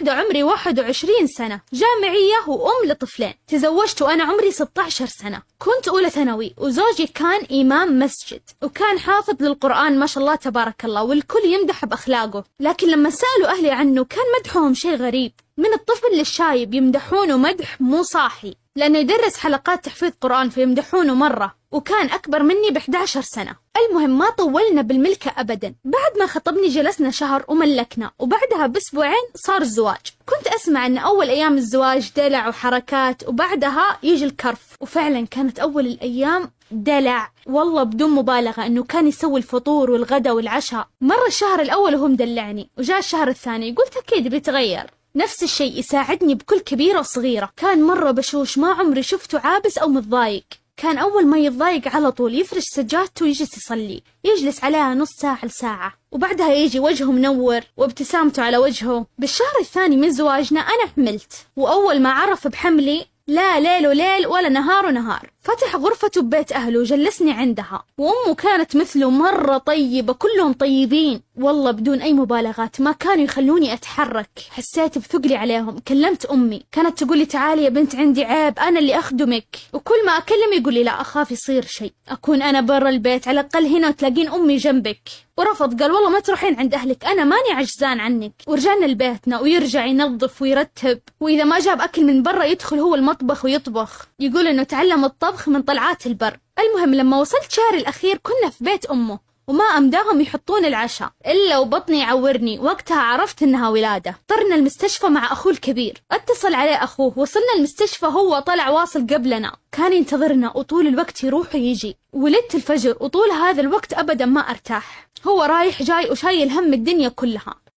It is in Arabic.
واحدة عمري 21 سنة جامعية وأم لطفلين تزوجت وأنا عمري 16 سنة كنت أولى ثانوي وزوجي كان إمام مسجد وكان حافظ للقرآن ما شاء الله تبارك الله والكل يمدح بأخلاقه لكن لما سألوا أهلي عنه كان مدحهم شيء غريب من الطفل للشايب يمدحونه مدح مو صاحي لأنه يدرس حلقات تحفيظ قرآن فيمدحونه مرة وكان أكبر مني ب 11 سنة المهم ما طولنا بالملكة أبدا بعد ما خطبني جلسنا شهر وملكنا وبعدها بأسبوعين صار الزواج كنت أسمع أن أول أيام الزواج دلع وحركات وبعدها يجي الكرف وفعلا كانت أول الأيام دلع والله بدون مبالغة أنه كان يسوي الفطور والغدا والعشاء مر الشهر الأول وهو مدلعني وجاء الشهر الثاني قلت أكيد بيتغير نفس الشيء يساعدني بكل كبيرة وصغيرة كان مرة بشوش ما عمري شفته عابس أو متضايق كان أول ما يتضايق على طول يفرش سجادته ويجلس يصلي يجلس عليها نص ساعة لساعة وبعدها يجي وجهه منور وابتسامته على وجهه بالشهر الثاني من زواجنا أنا حملت وأول ما عرف بحملي لا ليل وليل ولا نهار ونهار فتح غرفته ببيت أهله وجلسني عندها وأمه كانت مثله مرة طيبة كلهم طيبين والله بدون أي مبالغات ما كانوا يخلوني أتحرك حسيت بثقلي عليهم كلمت أمي كانت تقول لي تعالي يا بنت عندي عيب أنا اللي أخدمك وكل ما أكلم يقول لي لا أخاف يصير شيء أكون أنا برا البيت على الأقل هنا وتلاقين أمي جنبك ورفض قال والله ما تروحين عند أهلك أنا ماني عجزان عنك ورجعنا لبيتنا ويرجع ينظف ويرتب وإذا ما جاب أكل من برا يدخل هو المطبخ ويطبخ يقول إنه تعلم الطبخ الطبخ من طلعات البر المهم لما وصلت شهر الأخير كنا في بيت أمه وما أمداهم يحطون العشاء إلا وبطني يعورني وقتها عرفت إنها ولادة طرنا المستشفى مع أخوه الكبير اتصل عليه أخوه وصلنا المستشفى هو طلع واصل قبلنا كان ينتظرنا وطول الوقت يروح ويجي ولدت الفجر وطول هذا الوقت أبدا ما أرتاح هو رايح جاي وشايل هم الدنيا كلها